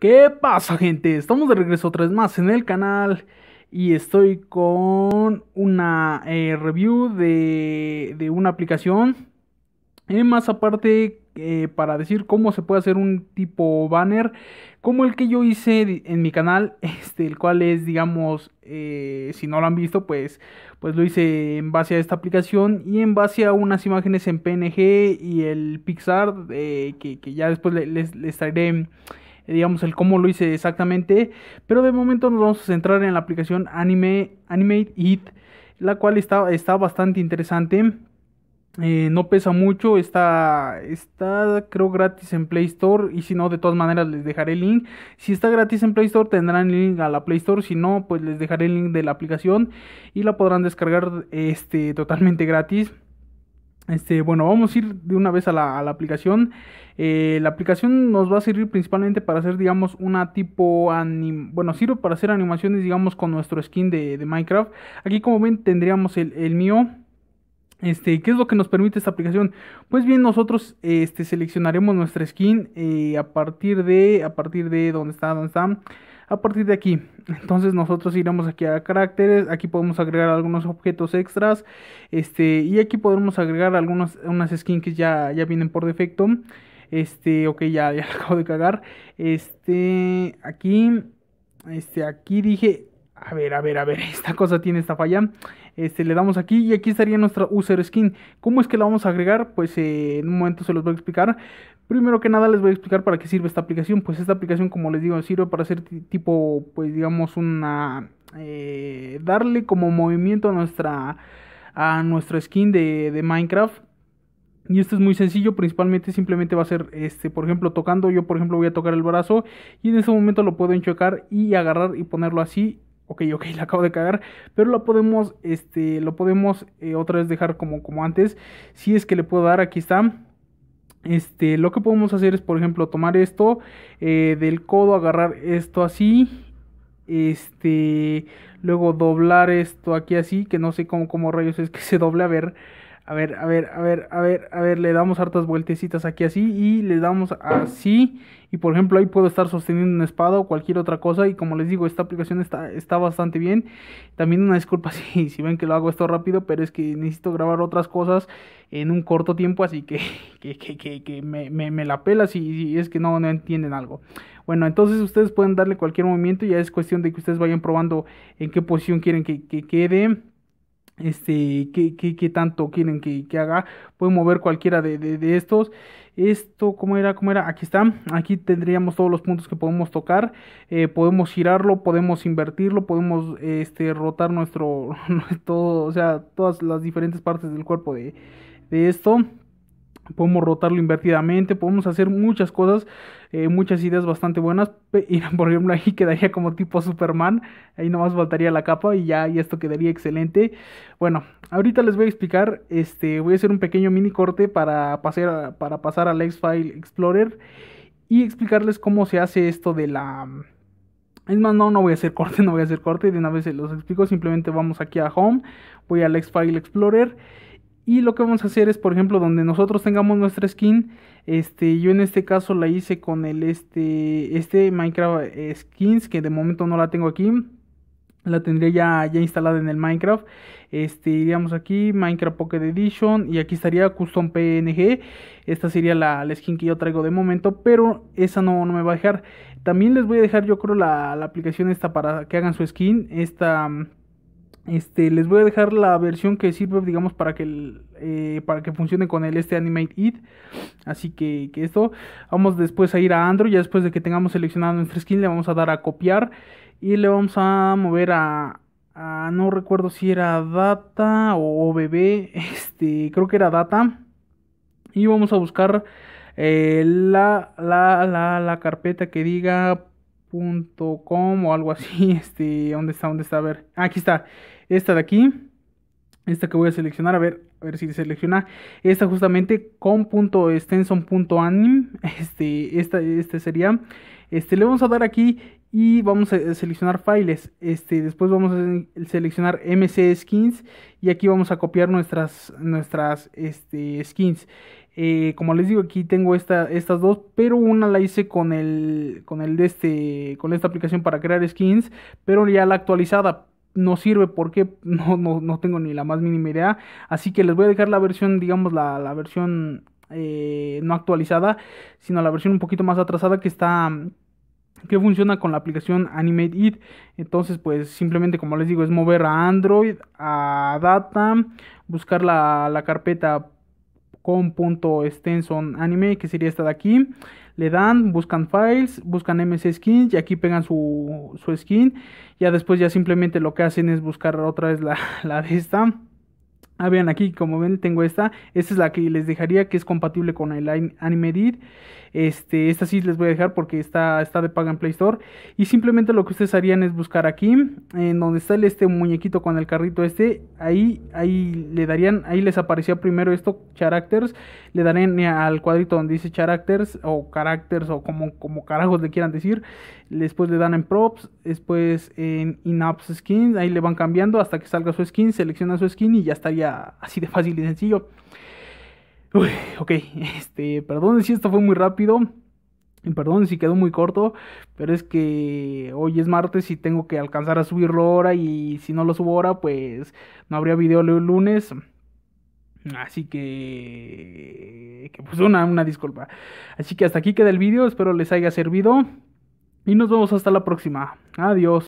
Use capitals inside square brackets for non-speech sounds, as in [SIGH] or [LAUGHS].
¿Qué pasa gente? Estamos de regreso otra vez más en el canal y estoy con una eh, review de, de, una aplicación. Y eh, más aparte eh, para decir cómo se puede hacer un tipo banner como el que yo hice en mi canal, [LAUGHS] este, el cual es digamos, si no lo han visto pues, pues lo hice en base a esta aplicación y en base a unas imágenes en PNG y el Pixar que, que, ya después les, les traeré digamos, el cómo lo hice exactamente. Pero de momento nos vamos a centrar en la aplicación Anime, Animate It, la cual está, está bastante interesante. Eh, no pesa mucho, está, está creo gratis en Play Store y si no de todas maneras les dejaré el link. Si está gratis en Play Store tendrán el link a la Play Store, si no pues les dejaré el link de la aplicación y la podrán descargar este, totalmente gratis. Este, bueno, vamos a ir de una vez a la, aplicación. Eh, la aplicación nos va a servir principalmente para hacer, digamos, una tipo Bueno, sirve para hacer animaciones, digamos, con nuestro skin de, Minecraft. Aquí, como ven, tendríamos el, mío. Este, ¿Qué es lo que nos permite esta aplicación? Pues bien, nosotros este, seleccionaremos nuestra skin eh, a partir de. A partir de donde está, donde está. A partir de aquí, entonces nosotros iremos aquí a caracteres, aquí podemos agregar algunos objetos extras, este, y aquí podemos agregar algunas unas skins que ya, ya vienen por defecto. Este, ok, ya, ya [LAUGHS] acabo de cagar. Este, aquí, este, aquí dije, a ver, a ver, a ver, [LAUGHS] esta cosa tiene esta falla. Este, le damos aquí y aquí estaría nuestra user skin. ¿Cómo es que la vamos a agregar? Pues eh, en un momento se los voy a explicar. Primero que nada les voy a explicar para qué sirve esta aplicación. Pues esta aplicación, como les digo, sirve para hacer tipo, pues digamos, una... Eh, darle como movimiento a nuestra, a nuestra skin de, Minecraft. Y esto es muy sencillo, principalmente simplemente va a ser, este, por ejemplo, tocando, yo por ejemplo voy a tocar el brazo y en ese momento lo puedo enchocar y agarrar y ponerlo así. Ok, ok, le [LAUGHS] acabo de cagar, pero lo podemos, este, lo podemos eh, otra vez dejar como, como antes. Si es que le puedo dar, aquí está este, lo que podemos hacer es, por ejemplo, tomar esto eh, del codo, agarrar esto así. Este, luego doblar esto aquí así, que no sé cómo, cómo rayos es que [LAUGHS] se doble, a ver. A ver, a ver, a ver, a ver, a ver, le damos hartas vueltecitas aquí así y le damos así. Y por ejemplo ahí puedo estar sosteniendo una espada o cualquier otra cosa. Y como les digo, esta aplicación está, está bastante bien. También una disculpa [LAUGHS] si, si ven que lo hago esto rápido, pero es que necesito grabar otras cosas en un corto tiempo. Así que, [LAUGHS] que, que, que me, la pela si, es que no, no entienden algo. Bueno, entonces ustedes pueden darle cualquier movimiento. Ya es cuestión de que ustedes vayan probando en qué posición quieren que quede este, qué, tanto quieren que, haga. Pueden mover cualquiera de, estos. Esto, ¿cómo era? ¿Cómo era? Aquí está. Aquí tendríamos todos los puntos que podemos tocar. Eh, podemos girarlo, podemos invertirlo, podemos este, rotar nuestro, [LAUGHS] todo, o sea, todas las diferentes partes del cuerpo de, de esto podemos rotarlo invertidamente, podemos hacer muchas cosas, eh, muchas ideas bastante buenas. [LAUGHS] Y por ejemplo, ahí quedaría como tipo Superman, ahí nomás faltaría la capa y ya y esto quedaría excelente. Bueno, ahorita les voy a explicar, este, voy a hacer un pequeño mini corte para pasar, para pasar al X-File Explorer y explicarles cómo se hace esto de la... Es más, no, no voy a hacer [LAUGHS] corte, no voy a hacer corte, de una vez se los explico, simplemente vamos aquí a Home, voy al X-File Explorer y lo que vamos a hacer es, por ejemplo, donde nosotros tengamos nuestra skin, este, yo en este caso la hice con el este, este Minecraft eh, Skins, que de momento no la tengo aquí. La tendría ya, ya instalada en el Minecraft. Este, iríamos aquí, Minecraft Pocket Edition. Y aquí estaría Custom PNG. Esta sería la, skin que yo traigo de momento. Pero esa no, me va a dejar. También les voy a dejar, yo creo, la, la aplicación esta para que hagan su skin. Esta mm, este, les voy a dejar la versión que sirve, digamos, para que, eh, para que funcione con el este Animate It. Así que, que, esto, vamos después a ir a Android, ya después de que tengamos seleccionado nuestra skin, le vamos a dar a copiar y le vamos a mover a, no recuerdo si era Data o bebé [LAUGHS] este, creo que era Data. Y vamos a buscar eh, la, la, la, la carpeta que diga Punto .com o algo así, este, ¿dónde está? ¿Dónde está? A ver, aquí está, esta de aquí, esta que voy a seleccionar, a ver, a ver si selecciona, esta justamente com.stenson.anim, este, esta, este sería, este, le vamos a dar aquí y vamos a seleccionar files. Este, después vamos a seleccionar MC skins y aquí vamos a copiar nuestras, nuestras este, skins. Eh, como les digo, aquí tengo estas dos, pero una la hice con el, con el de este, con esta aplicación para crear skins, pero ya la actualizada no sirve porque [LAUGHS] no, no, tengo ni la más mínima idea. Así que les voy a dejar la versión, digamos, la, versión eh, no actualizada, sino la versión un poquito más atrasada que está que funciona con la aplicación Animate It. Entonces, pues simplemente como les digo, es mover a Android, a Data, buscar la, la carpeta com.extenson anime que sería esta de aquí le dan buscan files buscan ms skins y aquí pegan su, skin ya después ya simplemente lo que hacen es buscar otra vez la, [LAUGHS] la de esta Ah, vean aquí, como ven, tengo esta. Esta es la que les dejaría, que es compatible con el did Este, esta sí les voy a dejar porque está, está de paga en Play Store. Y simplemente lo que ustedes harían es buscar aquí, en donde está este muñequito con el carrito este. Ahí, ahí le darían, ahí les aparecía primero esto, characters. Le darían eh, al cuadrito donde dice characters o characters o como, como carajos le quieran decir. Después le dan en props, después en in-apps skins. Ahí le van cambiando hasta que salga su skin, selecciona su skin y ya estaría así de fácil y sencillo. Uy, ok, este, perdón si esto fue muy rápido. Perdón si quedó muy corto, pero es que hoy es martes y tengo que alcanzar a subirlo ahora y si no lo subo ahora, pues no habría video el lunes. Así que, que pues una, una disculpa. Así que hasta aquí queda el video, espero les haya servido y nos vemos hasta la próxima. Adiós.